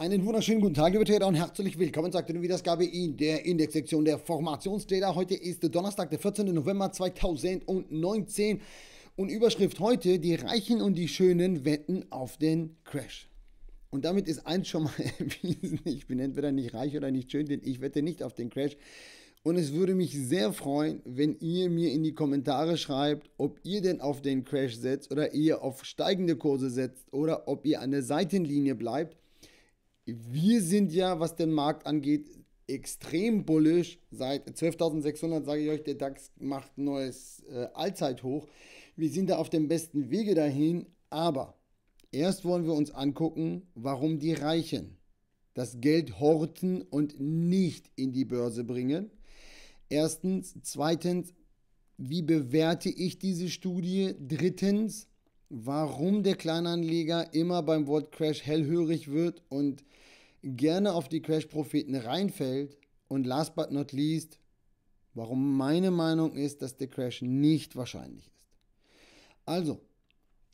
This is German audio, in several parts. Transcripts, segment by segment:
Einen wunderschönen guten Tag, liebe Trader, und herzlich willkommen, sagt nun wieder Gabi in der Indexsektion der Formationsdata. Heute ist Donnerstag, der 14. November 2019 und Überschrift heute, die Reichen und die Schönen wetten auf den Crash. Und damit ist eins schon mal erwiesen, ich bin entweder nicht reich oder nicht schön, denn ich wette nicht auf den Crash. Und es würde mich sehr freuen, wenn ihr mir in die Kommentare schreibt, ob ihr denn auf den Crash setzt oder ihr auf steigende Kurse setzt oder ob ihr an der Seitenlinie bleibt wir sind ja, was den Markt angeht, extrem bullisch. Seit 12.600 sage ich euch, der DAX macht ein neues äh, Allzeithoch. Wir sind da auf dem besten Wege dahin, aber erst wollen wir uns angucken, warum die Reichen das Geld horten und nicht in die Börse bringen. Erstens, zweitens, wie bewerte ich diese Studie? Drittens, warum der Kleinanleger immer beim Wort Crash hellhörig wird und gerne auf die Crash-Propheten reinfällt und last but not least, warum meine Meinung ist, dass der Crash nicht wahrscheinlich ist. Also,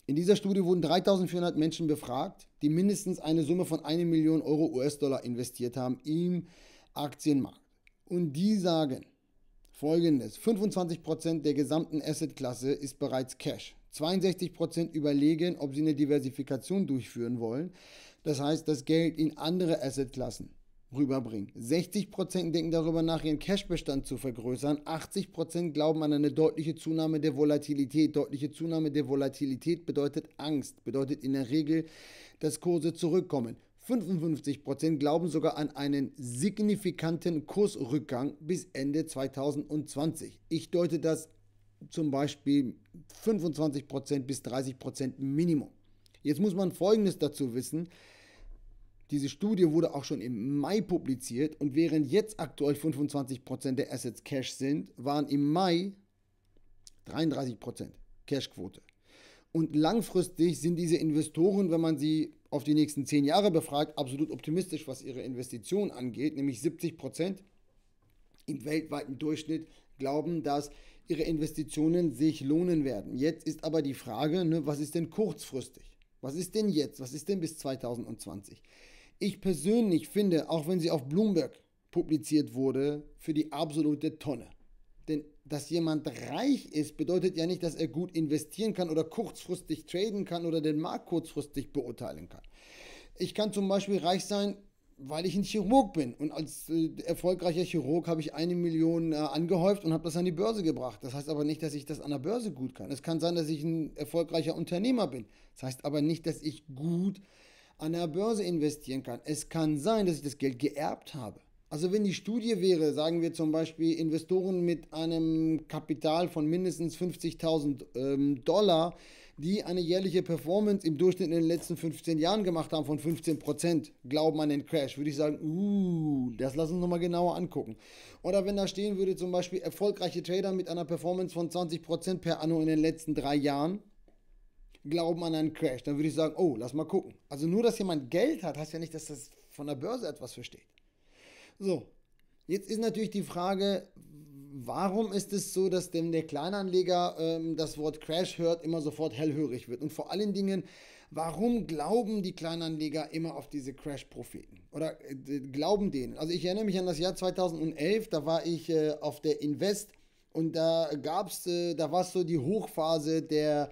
in dieser Studie wurden 3400 Menschen befragt, die mindestens eine Summe von 1 Million Euro US-Dollar investiert haben im Aktienmarkt. Und die sagen folgendes, 25% der gesamten Asset-Klasse ist bereits Cash. 62 überlegen, ob sie eine Diversifikation durchführen wollen. Das heißt, das Geld in andere Assetklassen rüberbringen. 60% denken darüber nach, ihren Cashbestand zu vergrößern. 80% glauben an eine deutliche Zunahme der Volatilität. Deutliche Zunahme der Volatilität bedeutet Angst, bedeutet in der Regel, dass Kurse zurückkommen. 55% glauben sogar an einen signifikanten Kursrückgang bis Ende 2020. Ich deute das zum Beispiel 25% bis 30% Minimum. Jetzt muss man Folgendes dazu wissen. Diese Studie wurde auch schon im Mai publiziert und während jetzt aktuell 25% der Assets Cash sind, waren im Mai 33% Cashquote. Und langfristig sind diese Investoren, wenn man sie auf die nächsten 10 Jahre befragt, absolut optimistisch, was ihre Investitionen angeht, nämlich 70% im weltweiten Durchschnitt glauben, dass ihre Investitionen sich lohnen werden. Jetzt ist aber die Frage, ne, was ist denn kurzfristig? Was ist denn jetzt? Was ist denn bis 2020? Ich persönlich finde, auch wenn sie auf Bloomberg publiziert wurde, für die absolute Tonne. Denn dass jemand reich ist, bedeutet ja nicht, dass er gut investieren kann oder kurzfristig traden kann oder den Markt kurzfristig beurteilen kann. Ich kann zum Beispiel reich sein, weil ich ein Chirurg bin. Und als äh, erfolgreicher Chirurg habe ich eine Million äh, angehäuft und habe das an die Börse gebracht. Das heißt aber nicht, dass ich das an der Börse gut kann. Es kann sein, dass ich ein erfolgreicher Unternehmer bin. Das heißt aber nicht, dass ich gut an der Börse investieren kann. Es kann sein, dass ich das Geld geerbt habe. Also wenn die Studie wäre, sagen wir zum Beispiel Investoren mit einem Kapital von mindestens 50.000 ähm, Dollar, die eine jährliche Performance im Durchschnitt in den letzten 15 Jahren gemacht haben von 15%, glauben an den Crash, würde ich sagen, uh, das lass uns nochmal genauer angucken. Oder wenn da stehen würde zum Beispiel erfolgreiche Trader mit einer Performance von 20% per Anno in den letzten drei Jahren, glauben an einen Crash, dann würde ich sagen, oh, lass mal gucken. Also nur, dass jemand Geld hat, heißt ja nicht, dass das von der Börse etwas versteht. So, jetzt ist natürlich die Frage, Warum ist es so, dass dem der Kleinanleger ähm, das Wort Crash hört, immer sofort hellhörig wird? Und vor allen Dingen, warum glauben die Kleinanleger immer auf diese Crash-Propheten? Oder äh, glauben denen? Also ich erinnere mich an das Jahr 2011, da war ich äh, auf der Invest und da gab's, äh, da war es so die Hochphase der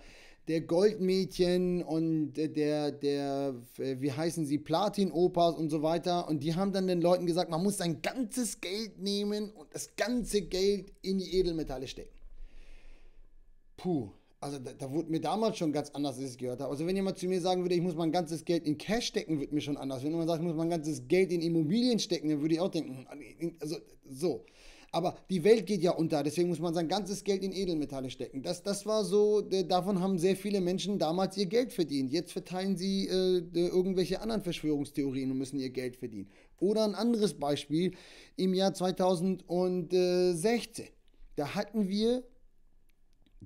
der Goldmädchen und der, der, äh, wie heißen sie, Platin-Opas und so weiter. Und die haben dann den Leuten gesagt, man muss sein ganzes Geld nehmen und das ganze Geld in die Edelmetalle stecken. Puh, also da, da wurde mir damals schon ganz anders, als ich es gehört habe. Also wenn jemand zu mir sagen würde, ich muss mein ganzes Geld in Cash stecken, wird mir schon anders. Wenn jemand sagt, ich muss mein ganzes Geld in Immobilien stecken, dann würde ich auch denken, also so. Aber die Welt geht ja unter, deswegen muss man sein ganzes Geld in Edelmetalle stecken. Das, das war so, äh, davon haben sehr viele Menschen damals ihr Geld verdient. Jetzt verteilen sie äh, irgendwelche anderen Verschwörungstheorien und müssen ihr Geld verdienen. Oder ein anderes Beispiel im Jahr 2016. Da hatten wir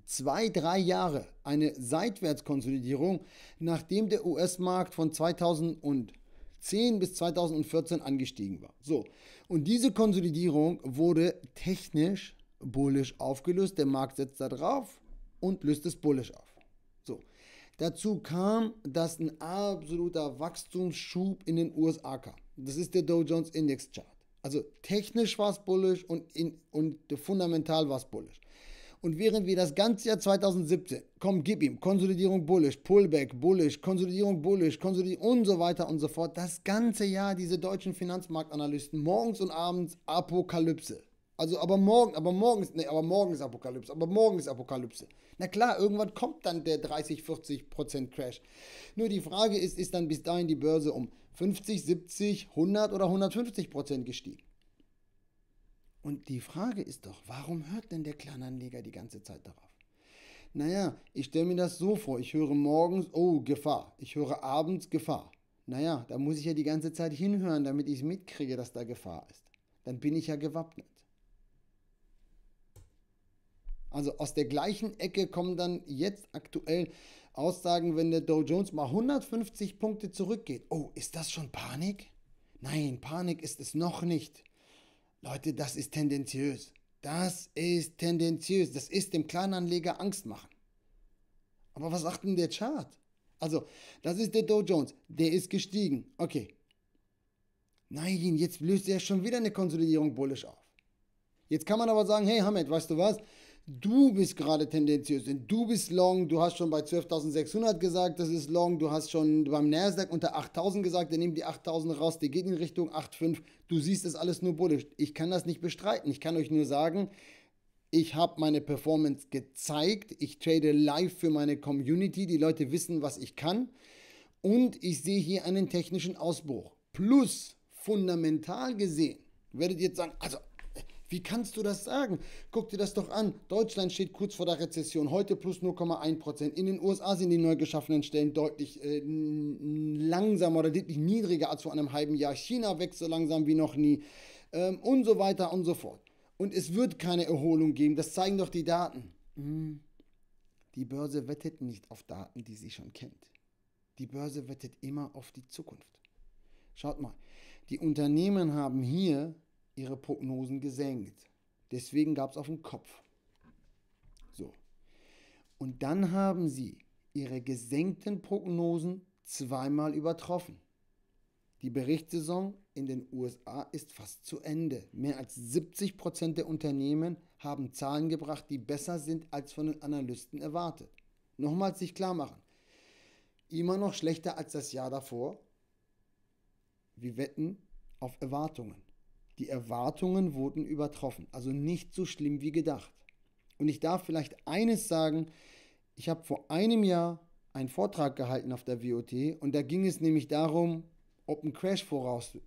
zwei, drei Jahre eine Seitwärtskonsolidierung, nachdem der US-Markt von 2000 und 2010 bis 2014 angestiegen war. So, und diese Konsolidierung wurde technisch bullisch aufgelöst. Der Markt setzt da drauf und löst es bullisch auf. So. Dazu kam, dass ein absoluter Wachstumsschub in den USA kam. Das ist der Dow Jones Index Chart. Also technisch war es bullisch und, in, und fundamental war es bullisch. Und während wir das ganze Jahr 2017, komm, gib ihm, Konsolidierung bullish, Pullback bullish, Konsolidierung bullish, Konsolidierung und so weiter und so fort, das ganze Jahr diese deutschen Finanzmarktanalysten morgens und abends Apokalypse. Also, aber morgen, aber morgen ist, nee, aber morgen ist Apokalypse, aber morgen ist Apokalypse. Na klar, irgendwann kommt dann der 30, 40 Prozent Crash. Nur die Frage ist, ist dann bis dahin die Börse um 50, 70, 100 oder 150 Prozent gestiegen? Und die Frage ist doch, warum hört denn der Kleinanleger die ganze Zeit darauf? Naja, ich stelle mir das so vor, ich höre morgens, oh, Gefahr, ich höre abends Gefahr. Naja, da muss ich ja die ganze Zeit hinhören, damit ich mitkriege, dass da Gefahr ist. Dann bin ich ja gewappnet. Also aus der gleichen Ecke kommen dann jetzt aktuell Aussagen, wenn der Dow Jones mal 150 Punkte zurückgeht. Oh, ist das schon Panik? Nein, Panik ist es noch nicht. Leute, das ist tendenziös. Das ist tendenziös. Das ist dem Kleinanleger Angst machen. Aber was sagt denn der Chart? Also, das ist der Dow Jones. Der ist gestiegen. Okay. Nein, jetzt löst er schon wieder eine Konsolidierung bullisch auf. Jetzt kann man aber sagen, hey Hamed, weißt du was? du bist gerade tendenziös, denn du bist long, du hast schon bei 12.600 gesagt, das ist long, du hast schon beim Nasdaq unter 8.000 gesagt, der nimmt die 8.000 raus, die geht in Richtung 8.5, du siehst das alles nur bullish. Ich kann das nicht bestreiten, ich kann euch nur sagen, ich habe meine Performance gezeigt, ich trade live für meine Community, die Leute wissen, was ich kann und ich sehe hier einen technischen Ausbruch. Plus, fundamental gesehen, werdet ihr jetzt sagen, also wie kannst du das sagen? Guck dir das doch an. Deutschland steht kurz vor der Rezession. Heute plus 0,1 Prozent. In den USA sind die neu geschaffenen Stellen deutlich äh, langsamer oder deutlich niedriger als vor einem halben Jahr. China wächst so langsam wie noch nie. Ähm, und so weiter und so fort. Und es wird keine Erholung geben. Das zeigen doch die Daten. Hm. Die Börse wettet nicht auf Daten, die sie schon kennt. Die Börse wettet immer auf die Zukunft. Schaut mal, die Unternehmen haben hier ihre Prognosen gesenkt. Deswegen gab es auf den Kopf. So. Und dann haben sie ihre gesenkten Prognosen zweimal übertroffen. Die Berichtssaison in den USA ist fast zu Ende. Mehr als 70 Prozent der Unternehmen haben Zahlen gebracht, die besser sind als von den Analysten erwartet. Nochmals sich klar machen. Immer noch schlechter als das Jahr davor. Wir wetten auf Erwartungen. Die Erwartungen wurden übertroffen, also nicht so schlimm wie gedacht. Und ich darf vielleicht eines sagen, ich habe vor einem Jahr einen Vortrag gehalten auf der WOT und da ging es nämlich darum, ob ein Crash voraussteht.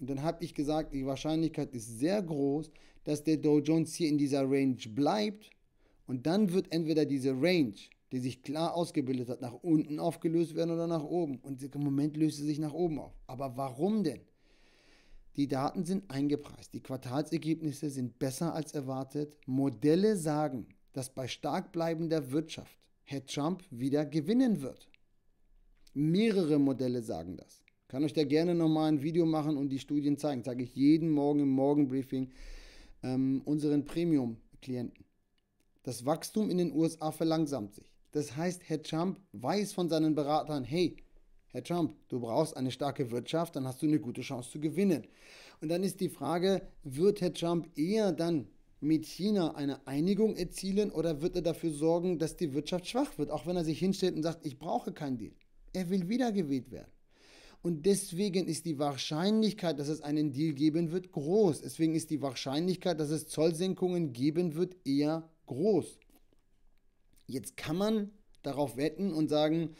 Und dann habe ich gesagt, die Wahrscheinlichkeit ist sehr groß, dass der Dow Jones hier in dieser Range bleibt und dann wird entweder diese Range, die sich klar ausgebildet hat, nach unten aufgelöst werden oder nach oben. Und im Moment löst sie sich nach oben auf. Aber warum denn? Die Daten sind eingepreist, die Quartalsergebnisse sind besser als erwartet. Modelle sagen, dass bei stark bleibender Wirtschaft Herr Trump wieder gewinnen wird. Mehrere Modelle sagen das. Kann euch da gerne nochmal ein Video machen und die Studien zeigen. Sage ich jeden Morgen im Morgenbriefing ähm, unseren Premium-Klienten. Das Wachstum in den USA verlangsamt sich. Das heißt, Herr Trump weiß von seinen Beratern, hey, Herr Trump, du brauchst eine starke Wirtschaft, dann hast du eine gute Chance zu gewinnen. Und dann ist die Frage, wird Herr Trump eher dann mit China eine Einigung erzielen oder wird er dafür sorgen, dass die Wirtschaft schwach wird, auch wenn er sich hinstellt und sagt, ich brauche keinen Deal. Er will wiedergewählt werden. Und deswegen ist die Wahrscheinlichkeit, dass es einen Deal geben wird, groß. Deswegen ist die Wahrscheinlichkeit, dass es Zollsenkungen geben wird, eher groß. Jetzt kann man darauf wetten und sagen,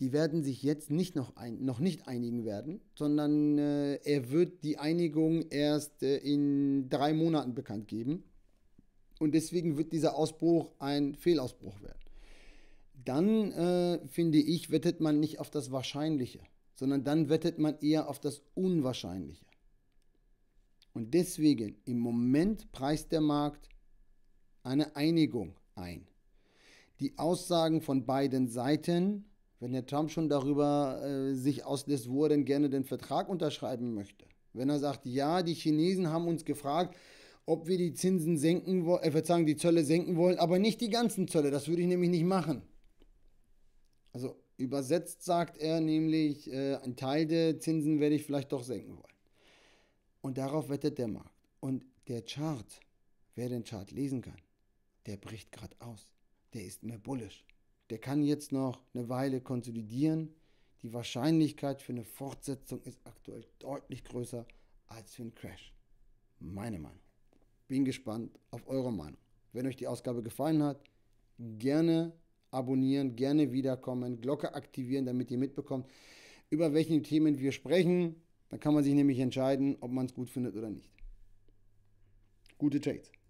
die werden sich jetzt nicht noch, ein, noch nicht einigen werden, sondern äh, er wird die Einigung erst äh, in drei Monaten bekannt geben. Und deswegen wird dieser Ausbruch ein Fehlausbruch werden. Dann, äh, finde ich, wettet man nicht auf das Wahrscheinliche, sondern dann wettet man eher auf das Unwahrscheinliche. Und deswegen, im Moment preist der Markt eine Einigung ein. Die Aussagen von beiden Seiten wenn der Trump schon darüber äh, sich auslässt, wo er denn gerne den Vertrag unterschreiben möchte. Wenn er sagt, ja, die Chinesen haben uns gefragt, ob wir die Zinsen senken wollen, äh, sagen die Zölle senken wollen, aber nicht die ganzen Zölle, das würde ich nämlich nicht machen. Also übersetzt sagt er nämlich, äh, einen Teil der Zinsen werde ich vielleicht doch senken wollen. Und darauf wettet der Markt. Und der Chart, wer den Chart lesen kann, der bricht gerade aus. Der ist mehr bullisch. Der kann jetzt noch eine Weile konsolidieren. Die Wahrscheinlichkeit für eine Fortsetzung ist aktuell deutlich größer als für einen Crash. Meine Meinung. Bin gespannt auf eure Meinung. Wenn euch die Ausgabe gefallen hat, gerne abonnieren, gerne wiederkommen, Glocke aktivieren, damit ihr mitbekommt, über welche Themen wir sprechen. Dann kann man sich nämlich entscheiden, ob man es gut findet oder nicht. Gute Trades.